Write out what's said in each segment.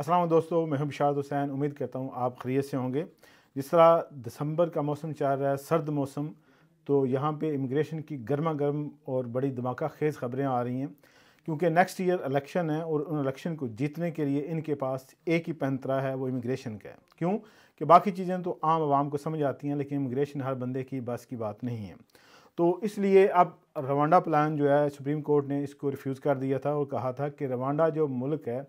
असलम दोस्तों मैं हूं शाद हुसैन उम्मीद करता हूं आप खरीत से होंगे जिस तरह दिसंबर का मौसम चल रहा है सर्द मौसम तो यहाँ पे इमिग्रेशन की गर्मा गर्म और बड़ी धमाका खेज़ खबरें आ रही हैं क्योंकि नेक्स्ट ईयर इलेक्शन है और उन इलेक्शन को जीतने के लिए इनके पास एक ही पैंतरा है वो इमिग्रेशन का है क्यों कि बाकी चीज़ें तो आम आवाम को समझ आती हैं लेकिन इमिग्रेशन हर बंदे की बस की बात नहीं है तो इसलिए अब रवांडा प्लान जो है सुप्रीम कोर्ट ने इसको रिफ्यूज़ कर दिया था और कहा था कि रवांडा जो मुल्क है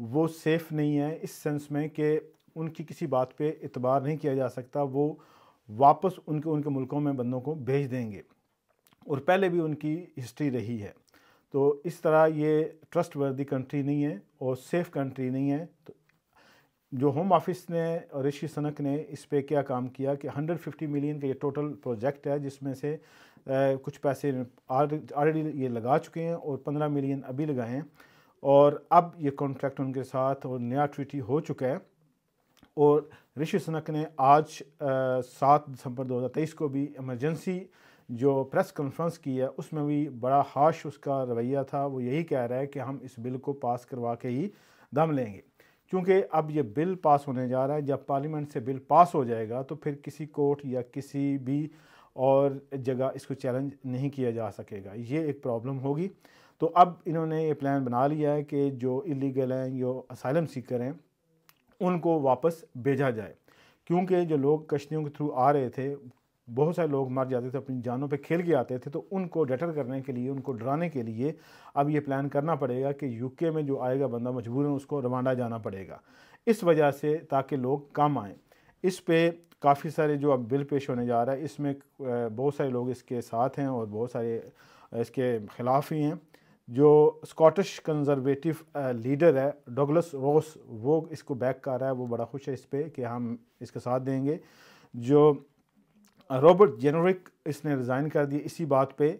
वो सेफ़ नहीं है इस सेंस में कि उनकी किसी बात पे इतबार नहीं किया जा सकता वो वापस उनके उनके मुल्कों में बंदों को भेज देंगे और पहले भी उनकी हिस्ट्री रही है तो इस तरह ये ट्रस्ट वर्दी कंट्री नहीं है और सेफ़ कंट्री नहीं है तो जो होम ऑफिस ने और ऋषि सनक ने इस पर क्या काम किया कि 150 मिलियन का ये टोटल प्रोजेक्ट है जिसमें से कुछ पैसे ऑलरेडी ये लगा चुके हैं और 15 मिलियन अभी लगाए हैं और अब ये कॉन्ट्रैक्ट उनके साथ और नया ट्रीटी हो चुका है और ऋषि सनक ने आज सात दिसंबर 2023 को भी इमरजेंसी जो प्रेस कॉन्फ्रेंस की है उसमें भी बड़ा हाश उसका रवैया था वो यही कह रहा है कि हम इस बिल को पास करवा के ही दम लेंगे क्योंकि अब ये बिल पास होने जा रहा है जब पार्लियामेंट से बिल पास हो जाएगा तो फिर किसी कोर्ट या किसी भी और जगह इसको चैलेंज नहीं किया जा सकेगा ये एक प्रॉब्लम होगी तो अब इन्होंने ये प्लान बना लिया है कि जो इलीगल हैं जो असाइलम सीकर हैं उनको वापस भेजा जाए क्योंकि जो लोग कश्तियों के थ्रू आ रहे थे बहुत सारे लोग मर जाते थे अपनी जानों पे खेल के आते थे तो उनको डटर करने के लिए उनको डराने के लिए अब ये प्लान करना पड़ेगा कि यूके में जो आएगा बंदा मजबूर है उसको रवांडा जाना पड़ेगा इस वजह से ताकि लोग कम आएँ इस पे काफ़ी सारे जो अब बिल पेश होने जा रहा है इसमें बहुत सारे लोग इसके साथ हैं और बहुत सारे इसके खिलाफ ही हैं जो स्कॉटिश कंजर्वेटिव लीडर है डोगलस रोस वो इसको बैक कर रहा है वो बड़ा खुश है इस पर कि हम इसके साथ देंगे जो रॉबर्ट जेनरिक इसने रिज़ाइन कर दिया इसी बात पे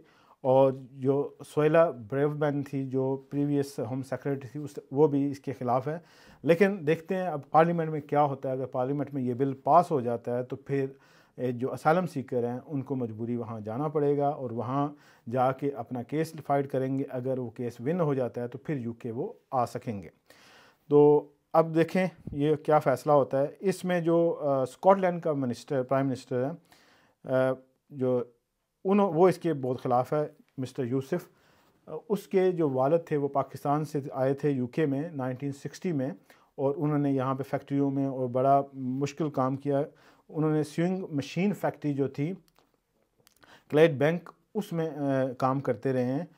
और जो सोयला ब्रेवमैन थी जो प्रीवियस होम सेक्रेटरी थी उस वो भी इसके ख़िलाफ़ है लेकिन देखते हैं अब पार्लियामेंट में क्या होता है अगर पार्लियामेंट में ये बिल पास हो जाता है तो फिर जो असालम सीकर हैं उनको मजबूरी वहाँ जाना पड़ेगा और वहाँ जाके अपना केस फाइट करेंगे अगर वो केस विन हो जाता है तो फिर यूके वो आ सकेंगे तो अब देखें ये क्या फ़ैसला होता है इसमें जो स्कॉटलैंड का मिनिस्टर प्राइम मिनिस्टर है आ, जो उन वो इसके बहुत ख़िलाफ़ है मिस्टर यूसुफ़ उसके जो वालद थे वो पाकिस्तान से आए थे यूके में 1960 में और उन्होंने यहाँ पे फैक्ट्रियों में और बड़ा मुश्किल काम किया उन्होंने स्विंग मशीन फैक्ट्री जो थी क्लेट बैंक उसमें काम करते रहे हैं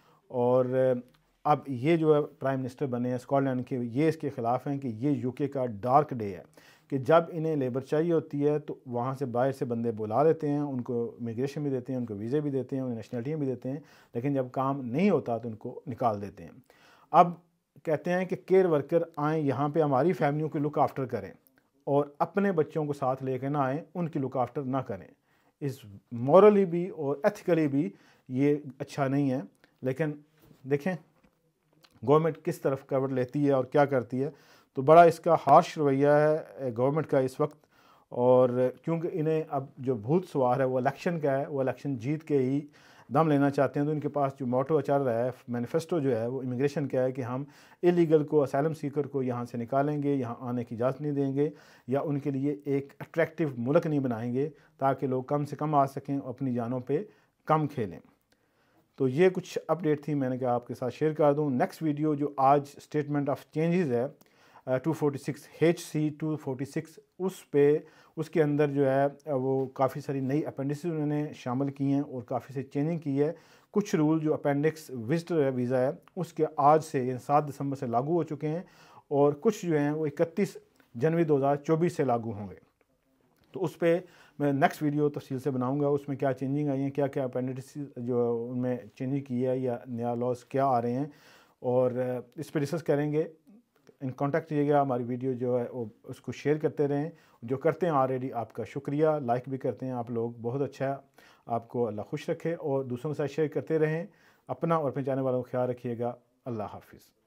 और अब ये जो है प्राइम मिनिस्टर बने हैं स्कॉटलैंड के ये इसके ख़िलाफ़ हैं कि ये यूके का डार्क डे है कि जब इन्हें लेबर चाहिए होती है तो वहाँ से बाहर से बंदे बुला लेते हैं उनको इमिग्रेशन भी देते हैं उनको वीज़े भी देते हैं उन्हें नेशनलिटियाँ भी देते हैं लेकिन जब काम नहीं होता तो उनको निकाल देते हैं अब कहते हैं कि केयर वर्कर आएँ यहाँ पर हमारी फैमिलियों को लुक आफ्टर करें और अपने बच्चों को साथ लेके ना आएँ उनकी लुक आफ्टर ना करें इस मॉरली भी और एथिकली भी ये अच्छा नहीं है लेकिन देखें गवर्नमेंट किस तरफ कवर लेती है और क्या करती है तो बड़ा इसका हार्श रवैया है गवर्नमेंट का इस वक्त और क्योंकि इन्हें अब जो भूत सवार है वो इलेक्शन का है वो इलेक्शन जीत के ही दम लेना चाहते हैं तो उनके पास जो मोटो चल रहा है मैनिफेस्टो जो है वो इमिग्रेशन क्या है कि हम इलीगल को असैलम सीकर को यहाँ से निकालेंगे यहाँ आने की इजाज़त नहीं देंगे या उनके लिए एक अट्रैक्टिव मुल्क नहीं बनाएंगे ताकि लोग कम से कम आ सकें और अपनी जानों पर कम खेलें तो ये कुछ अपडेट थी मैंने कहा आपके साथ शेयर कर दूँ नेक्स्ट वीडियो जो आज स्टेटमेंट ऑफ चेंजेज़ है two forty six H C two forty six उस पे उसके अंदर जो है वो काफ़ी सारी नई अपेंडिक्स उन्होंने शामिल की हैं और काफ़ी सी चेंजिंग की है कुछ रूल जो अपेंडिक्स विजिटर है वीज़ा है उसके आज से यानी सात दिसंबर से लागू हो चुके हैं और कुछ जो हैं वो इकतीस जनवरी 2024 से लागू होंगे तो उस पर मैं नेक्स्ट वीडियो तफसील से बनाऊंगा उसमें क्या चेंजिंग आई हैं क्या क्या अपेंडिक्स जो है उनमें चेंजिंग की है या नया लॉज क्या आ रहे हैं और इस पर डिस्कस करेंगे इन कॉन्टैक्ट कीजिएगा हमारी वीडियो जो है वो उसको शेयर करते रहें जो करते हैं ऑलरेडी आपका शुक्रिया लाइक भी करते हैं आप लोग बहुत अच्छा आपको अल्लाह खुश रखे और दूसरों के साथ शेयर करते रहें अपना और अपने जाने वालों का ख्याल रखिएगा अल्लाह हाफिज़